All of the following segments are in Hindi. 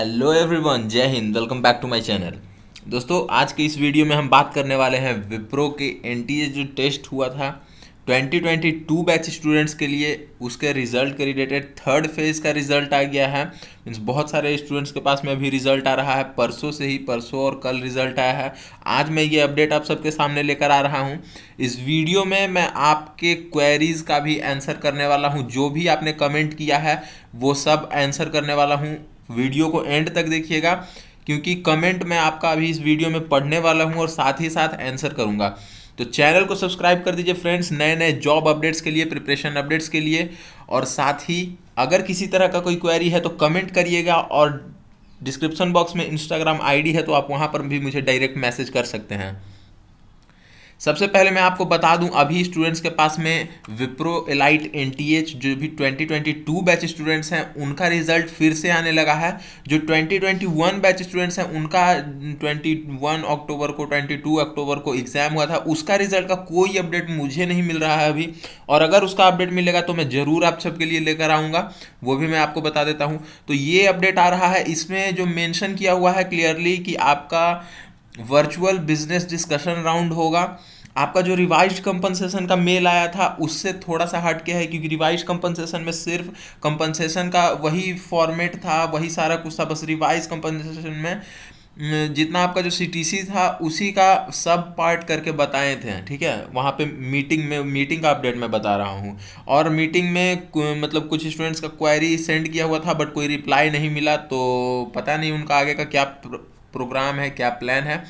हेलो एवरीवन जय हिंद welcome back to my channel दोस्तों आज के इस वीडियो में हम बात करने वाले हैं विप्रो के एन जो टेस्ट हुआ था 2022 बैच स्टूडेंट्स के लिए उसके रिजल्ट के रिलेटेड थर्ड फेज का रिजल्ट आ गया है मीन्स बहुत सारे स्टूडेंट्स के पास में अभी रिजल्ट आ रहा है परसों से ही परसों और कल रिजल्ट आया है आज मैं ये अपडेट आप सबके सामने लेकर आ रहा हूँ इस वीडियो में मैं आपके क्वेरीज का भी आंसर करने वाला हूँ जो भी आपने कमेंट किया है वो सब आंसर करने वाला हूँ वीडियो को एंड तक देखिएगा क्योंकि कमेंट मैं आपका अभी इस वीडियो में पढ़ने वाला हूँ और साथ ही साथ आंसर करूँगा तो चैनल को सब्सक्राइब कर दीजिए फ्रेंड्स नए नए जॉब अपडेट्स के लिए प्रिपरेशन अपडेट्स के लिए और साथ ही अगर किसी तरह का कोई क्वेरी है तो कमेंट करिएगा और डिस्क्रिप्शन बॉक्स में इंस्टाग्राम आईडी है तो आप वहाँ पर भी मुझे डायरेक्ट मैसेज कर सकते हैं सबसे पहले मैं आपको बता दूं अभी स्टूडेंट्स के पास में विप्रो एलाइट एन जो भी 2022 बैच स्टूडेंट्स हैं उनका रिजल्ट फिर से आने लगा है जो 2021 बैच स्टूडेंट्स हैं उनका 21 अक्टूबर को 22 अक्टूबर को एग्ज़ाम हुआ था उसका रिजल्ट का कोई अपडेट मुझे नहीं मिल रहा है अभी और अगर उसका अपडेट मिलेगा तो मैं ज़रूर आप सबके लिए लेकर आऊँगा वो भी मैं आपको बता देता हूँ तो ये अपडेट आ रहा है इसमें जो मैंशन किया हुआ है क्लियरली कि आपका वर्चुअल बिजनेस डिस्कशन राउंड होगा आपका जो रिवाइज कंपनसेशन का मेल आया था उससे थोड़ा सा हट के है क्योंकि रिवाइज कंपनसेशन में सिर्फ कंपनसेशन का वही फॉर्मेट था वही सारा कुछ था बस रिवाइज कंपनसेशन में जितना आपका जो सी था उसी का सब पार्ट करके बताए थे ठीक है वहाँ पे मीटिंग में मीटिंग का अपडेट मैं बता रहा हूँ और मीटिंग में मतलब कुछ स्टूडेंट्स का क्वायरी सेंड किया हुआ था बट कोई रिप्लाई नहीं मिला तो पता नहीं उनका आगे का क्या प्रोग्राम है क्या प्लान है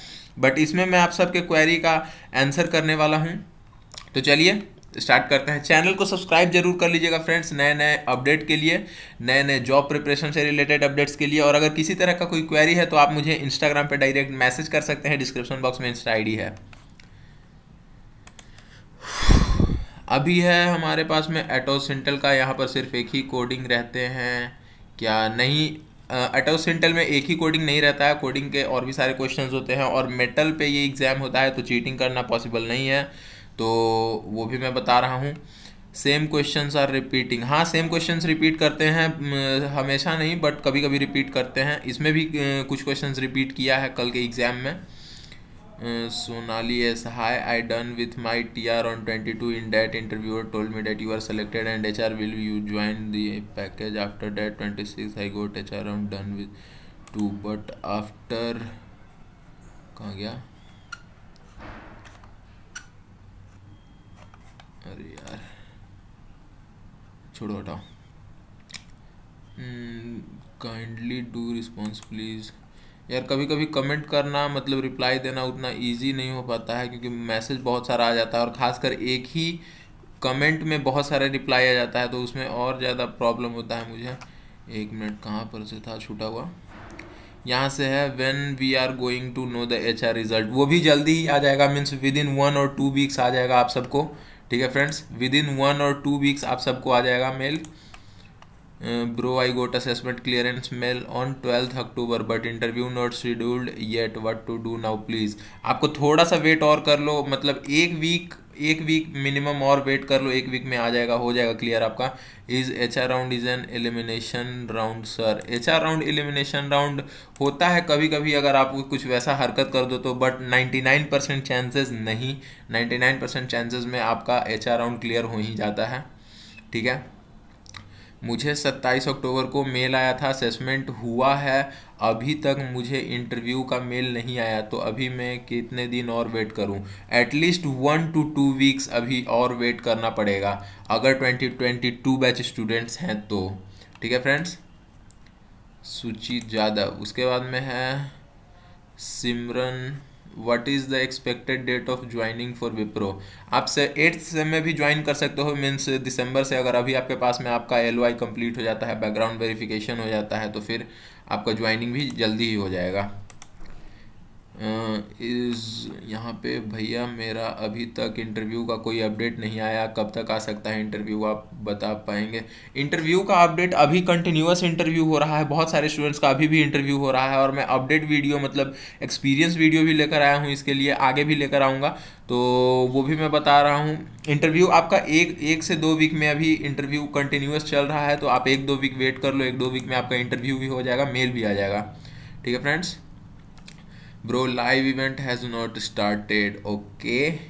बट इसमें मैं आप सबके क्वेरी का आंसर करने वाला हूँ तो चलिए स्टार्ट करते हैं चैनल को सब्सक्राइब जरूर कर लीजिएगा फ्रेंड्स नए नए अपडेट के लिए नए नए जॉब प्रिपरेशन से रिलेटेड अपडेट्स के लिए और अगर किसी तरह का कोई क्वेरी है तो आप मुझे इंस्टाग्राम पे डायरेक्ट मैसेज कर सकते हैं डिस्क्रिप्शन बॉक्स में इंस्टा आईडी है अभी है हमारे पास में एटोसेंटल का यहाँ पर सिर्फ एक ही कोडिंग रहते हैं क्या नहीं अटो सिंटल में एक ही कोडिंग नहीं रहता है कोडिंग के और भी सारे क्वेश्चन होते हैं और मेटल पे ये एग्ज़ाम होता है तो चीटिंग करना पॉसिबल नहीं है तो वो भी मैं बता रहा हूँ सेम क्वेश्चन आर रिपीटिंग हाँ सेम क्वेश्चन रिपीट करते हैं हमेशा नहीं बट कभी कभी रिपीट करते हैं इसमें भी कुछ क्वेश्चन रिपीट किया है कल के एग्ज़ाम में Sonali S hi I done with my T R on twenty two in that interview told me that you are selected and H R will you join the package after that twenty six I got H R on done with two but after कहाँ गया अरे यार छोड़ो हटाओ काइंडली डू रिस्पॉन्स प्लीज़ यार कभी कभी कमेंट करना मतलब रिप्लाई देना उतना इजी नहीं हो पाता है क्योंकि मैसेज बहुत सारा आ जाता है और ख़ासकर एक ही कमेंट में बहुत सारे रिप्लाई आ जाता है तो उसमें और ज़्यादा प्रॉब्लम होता है मुझे एक मिनट कहाँ पर से था छूटा हुआ यहाँ से है when we are going to know the H R result वो भी जल्दी ही आ जाएगा मीन्स विद इन वन और टू वीक्स आ जाएगा आप सबको ठीक है फ्रेंड्स विद इन वन और टू वीक्स आप सबको आ जाएगा mail bro I got assessment clearance mail on twelfth October but interview not scheduled yet what to do now please आपको थोड़ा सा वेट और कर लो मतलब एक वीक एक वीक मिनिमम और वेट कर लो एक वीक में आ जाएगा हो जाएगा क्लियर आपका is H R round is an elimination round sir H R round elimination round होता है कभी कभी अगर आप कुछ वैसा हरकत कर दो तो बट 99 परसेंट चांसेज नहीं 99 परसेंट चांसेज में आपका एच आर राउंड क्लियर हो ही जाता है ठीक है मुझे 27 अक्टूबर को मेल आया था असेसमेंट हुआ है अभी तक मुझे इंटरव्यू का मेल नहीं आया तो अभी मैं कितने दिन और वेट करूं at least one two two weeks अभी और वेट करना पड़ेगा अगर 2022 बैच स्टूडेंट्स हैं तो ठीक है फ्रेंड्स सुचित यादव उसके बाद में है Simran what is the expected date of joining for Wipro आप से एट्थ से में भी ज्वाइन कर सकते हो मीन्स दिसंबर से अगर अभी आपके पास में आपका एल वाई कम्प्लीट हो जाता है बैकग्राउंड वेरिफिकेशन हो जाता है तो फिर आपका ज्वाइनिंग भी जल्दी ही हो जाएगा इस यहाँ पे भैया मेरा अभी तक इंटरव्यू का कोई अपडेट नहीं आया कब तक आ सकता है इंटरव्यू आप बता पाएंगे इंटरव्यू का अपडेट अभी कंटिन्यूस इंटरव्यू हो रहा है बहुत सारे स्टूडेंट्स का अभी भी इंटरव्यू हो रहा है और मैं अपडेट वीडियो मतलब एक्सपीरियंस वीडियो भी लेकर आया हूँ इसके लिए आगे भी लेकर आऊँगा तो वो भी मैं बता रहा हूँ इंटरव्यू आपका एक एक से दो वीक में अभी इंटरव्यू कंटिन्यूस चल रहा है तो आप एक दो वीक वेट कर लो एक दो वीक में आपका इंटरव्यू भी हो जाएगा मेल भी आ जाएगा ठीक है friends bro live event has not started okay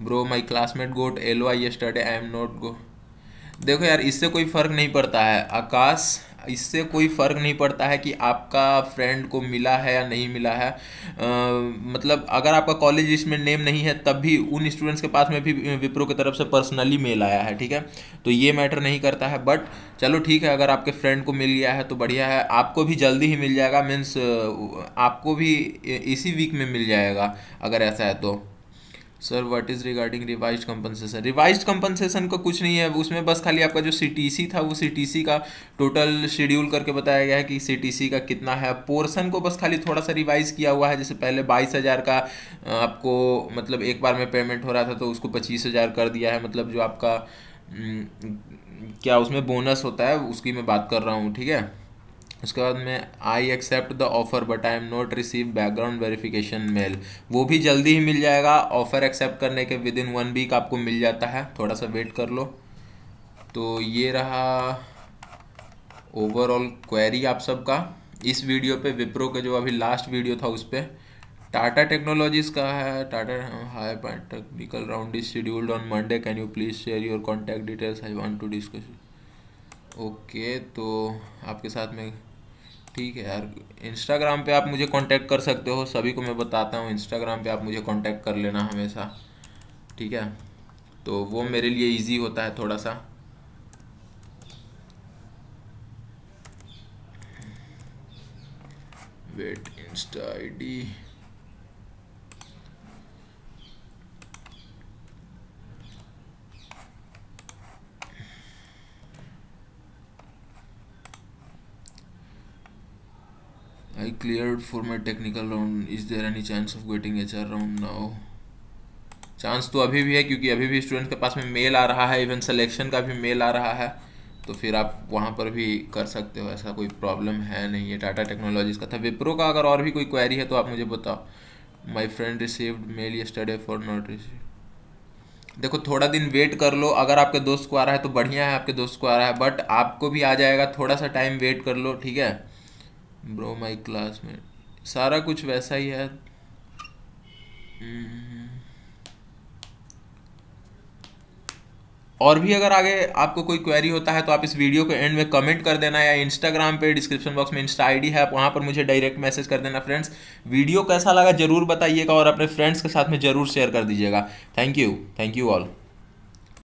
bro my classmate got ly yesterday i am not go देखो यार इससे कोई फर्क नहीं पड़ता है आकाश इससे कोई फ़र्क नहीं पड़ता है कि आपका फ्रेंड को मिला है या नहीं मिला है आ, मतलब अगर आपका कॉलेज इसमें नेम नहीं है तब भी उन स्टूडेंट्स के पास में भी विप्रो की तरफ से पर्सनली मेल आया है ठीक है तो ये मैटर नहीं करता है बट चलो ठीक है अगर आपके फ्रेंड को मिल गया है तो बढ़िया है आपको भी जल्दी ही मिल जाएगा मीन्स आपको भी इसी वीक में मिल जाएगा अगर ऐसा है तो sir what is regarding revise compensation revise compensation का कुछ नहीं है उसमें बस खाली आपका जो सी था वो सी का टोटल शेड्यूल करके बताया गया है कि सी का कितना है पोर्सन को बस खाली थोड़ा सा रिवाइज किया हुआ है जैसे पहले बाईस हज़ार का आपको मतलब एक बार में पेमेंट हो रहा था तो उसको पच्चीस हज़ार कर दिया है मतलब जो आपका क्या उसमें बोनस होता है उसकी मैं बात कर रहा हूँ ठीक है उसके बाद में I accept the offer but I am not receive background verification mail वो भी जल्दी ही मिल जाएगा ऑफ़र एक्सेप्ट करने के विद इन वन वीक आपको मिल जाता है थोड़ा सा वेट कर लो तो ये रहा ओवरऑल क्वेरी आप सबका इस वीडियो पे विप्रो का जो अभी लास्ट वीडियो था उस पर टाटा टेक्नोलॉजीज़ का है Tata hi technical round is scheduled on Monday can you please share your contact details I want to discuss okay तो आपके साथ में ठीक है यार इंस्टाग्राम पे आप मुझे कांटेक्ट कर सकते हो सभी को मैं बताता हूँ इंस्टाग्राम पे आप मुझे कांटेक्ट कर लेना हमेशा ठीक है तो वो मेरे लिए इजी होता है थोड़ा सा wait insta ID I cleared for my technical round. Is there any chance of getting HR round now? Chance तो अभी भी है क्योंकि अभी भी स्टूडेंट के पास में मेल आ रहा है इवन selection का भी मेल आ रहा है तो फिर आप वहाँ पर भी कर सकते हो ऐसा कोई प्रॉब्लम है नहीं है Tata Technologies का था विप्रो का अगर और भी कोई query है तो आप मुझे बताओ my friend received mail yesterday study for not receive देखो थोड़ा दिन वेट कर लो अगर आपके दोस्त को आ रहा है तो बढ़िया है आपके दोस्त को आ रहा है बट आपको भी आ जाएगा थोड़ा सा टाइम वेट कर लो ठीक है ब्रो माई क्लासमेट सारा कुछ वैसा ही है और भी अगर आगे आपको कोई क्वेरी होता है तो आप इस वीडियो को एंड में कमेंट कर देना या इंस्टाग्राम पे डिस्क्रिप्शन बॉक्स में इंस्टा आईडी है आप वहाँ पर मुझे डायरेक्ट मैसेज कर देना फ्रेंड्स वीडियो कैसा लगा जरूर बताइएगा और अपने फ्रेंड्स के साथ में जरूर शेयर कर दीजिएगा thank you thank you all